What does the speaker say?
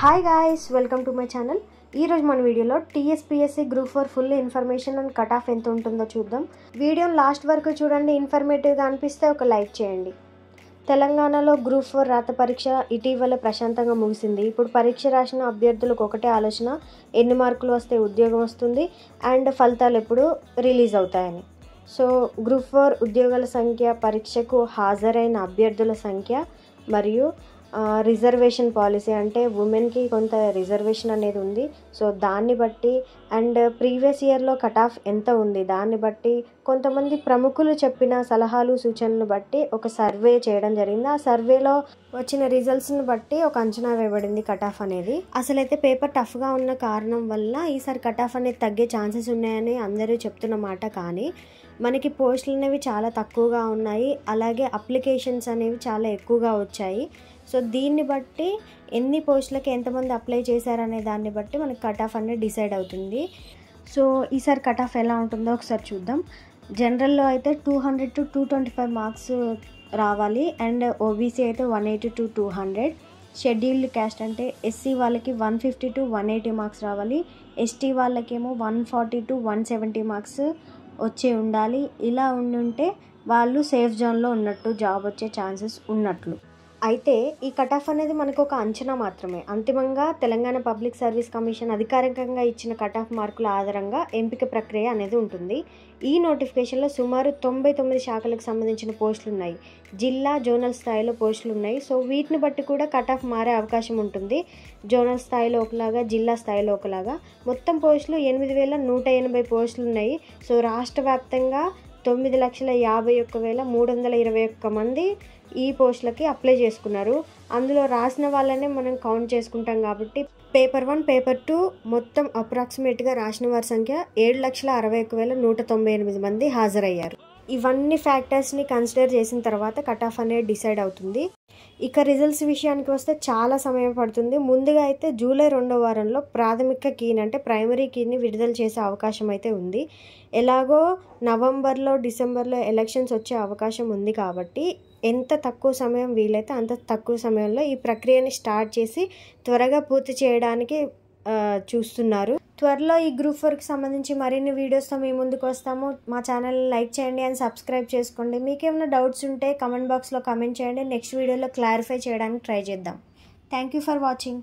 hi guys welcome to my channel ఈరోజు మన వీడియోలో TSPSC group four full information and cut off ఎంత ఉంటుందో చూద్దాం వీడియోని లాస్ట్ వరకు చూడండి ఇన్ఫర్మేటివ్గా అనిపిస్తే ఒక లైక్ చేయండి తెలంగాణలో గ్రూప్ ఫోర్ రాత పరీక్ష ఇటీవల ప్రశాంతంగా ముగిసింది ఇప్పుడు పరీక్ష రాసిన అభ్యర్థులకు ఒకటే ఆలోచన ఎన్ని మార్కులు వస్తే ఉద్యోగం వస్తుంది అండ్ ఫలితాలు ఎప్పుడు రిలీజ్ అవుతాయని సో గ్రూప్ ఫోర్ ఉద్యోగాల సంఖ్య పరీక్షకు హాజరైన అభ్యర్థుల సంఖ్య మరియు రిజర్వేషన్ పాలసీ అంటే ఉమెన్కి కొంత రిజర్వేషన్ అనేది ఉంది సో దాన్ని బట్టి అండ్ ప్రీవియస్ ఇయర్లో కట్ ఆఫ్ ఎంత ఉంది దాన్ని బట్టి కొంతమంది ప్రముఖులు చెప్పిన సలహాలు సూచనలు బట్టి ఒక సర్వే చేయడం జరిగింది ఆ సర్వేలో వచ్చిన రిజల్ట్స్ని బట్టి ఒక అంచనా వేయబడింది కట్ ఆఫ్ అనేది అసలైతే పేపర్ టఫ్గా ఉన్న కారణం వల్ల ఈసారి కట్ ఆఫ్ అనేది తగ్గే ఛాన్సెస్ ఉన్నాయని అందరూ చెప్తున్న మాట కానీ మనకి పోస్టులు అనేవి చాలా తక్కువగా ఉన్నాయి అలాగే అప్లికేషన్స్ అనేవి చాలా ఎక్కువగా వచ్చాయి సో దీన్ని బట్టి ఎన్ని పోస్టులకి ఎంతమంది అప్లై చేశారనే దాన్ని బట్టి మనకి కట్ ఆఫ్ అనేది డిసైడ్ అవుతుంది సో ఈసారి కట్ ఆఫ్ ఎలా ఉంటుందో ఒకసారి చూద్దాం జనరల్లో అయితే two hundred to two twenty five marks రావాలి అండ్ ఓబీసీ అయితే one eighty to two hundred scheduled caste అంటే ఎస్సీ వాళ్ళకి one fifty to one eighty marks రావాలి ఎస్టీ వాళ్ళకేమో one forty to one seventy marks వచ్చే ఉండాలి ఇలా ఉండుంటే వాళ్ళు సేఫ్ జోన్లో ఉన్నట్టు జాబ్ వచ్చే ఛాన్సెస్ ఉన్నట్లు అయితే ఈ కట్ ఆఫ్ అనేది మనకు ఒక అంచనా మాత్రమే అంతిమంగా తెలంగాణ పబ్లిక్ సర్వీస్ కమిషన్ అధికారికంగా ఇచ్చిన కట్ ఆఫ్ మార్కుల ఆధారంగా ఎంపిక ప్రక్రియ అనేది ఉంటుంది ఈ నోటిఫికేషన్లో సుమారు తొంభై తొమ్మిది శాఖలకు సంబంధించిన పోస్టులు ఉన్నాయి జిల్లా జోనల్ స్థాయిలో పోస్టులు ఉన్నాయి సో వీటిని బట్టి కూడా కట్ ఆఫ్ మారే అవకాశం ఉంటుంది జోనల్ స్థాయిలో ఒకలాగా జిల్లా స్థాయిలో ఒకలాగా మొత్తం పోస్టులు ఎనిమిది వేల నూట ఎనభై పోస్టులు ఉన్నాయి సో రాష్ట్ర వ్యాప్తంగా తొమ్మిది లక్షల యాభై ఒక్క వేల మూడు వందల ఇరవై ఒక్క మంది ఈ పోస్టులకి అప్లై చేసుకున్నారు అందులో రాసిన వాళ్ళనే మనం కౌంట్ చేసుకుంటాం కాబట్టి పేపర్ వన్ పేపర్ టూ మొత్తం అప్రాక్సిమేట్గా రాసిన వారి సంఖ్య ఏడు లక్షల అరవై ఒక్క వేల నూట తొంభై ఎనిమిది మంది హాజరయ్యారు ఇవన్నీ ఫ్యాక్టర్స్ని కన్సిడర్ చేసిన తర్వాత కట్ ఆఫ్ అనేది డిసైడ్ అవుతుంది ఇక రిజల్ట్స్ విషయానికి వస్తే చాలా సమయం పడుతుంది ముందుగా అయితే జూలై రెండో వారంలో ప్రాథమిక కీని అంటే ప్రైమరీ కీని విడుదల చేసే అవకాశం అయితే ఉంది ఎలాగో నవంబర్లో డిసెంబర్లో ఎలక్షన్స్ వచ్చే అవకాశం ఉంది కాబట్టి ఎంత తక్కువ సమయం వీలైతే అంత తక్కువ సమయంలో ఈ ప్రక్రియని స్టార్ట్ చేసి త్వరగా పూర్తి చేయడానికి చూస్తున్నారు త్వరలో ఈ గ్రూప్ వర్క్ సంబంధించి మరిన్ని వీడియోస్తో మీ ముందుకు వస్తాము మా ఛానల్ని లైక్ చేయండి అండ్ సబ్స్క్రైబ్ చేసుకోండి మీకేమైనా డౌట్స్ ఉంటే కమెంట్ బాక్స్లో కమెంట్ చేయండి నెక్స్ట్ వీడియోలో క్లారిఫై చేయడానికి ట్రై చేద్దాం థ్యాంక్ యూ ఫర్ వాచింగ్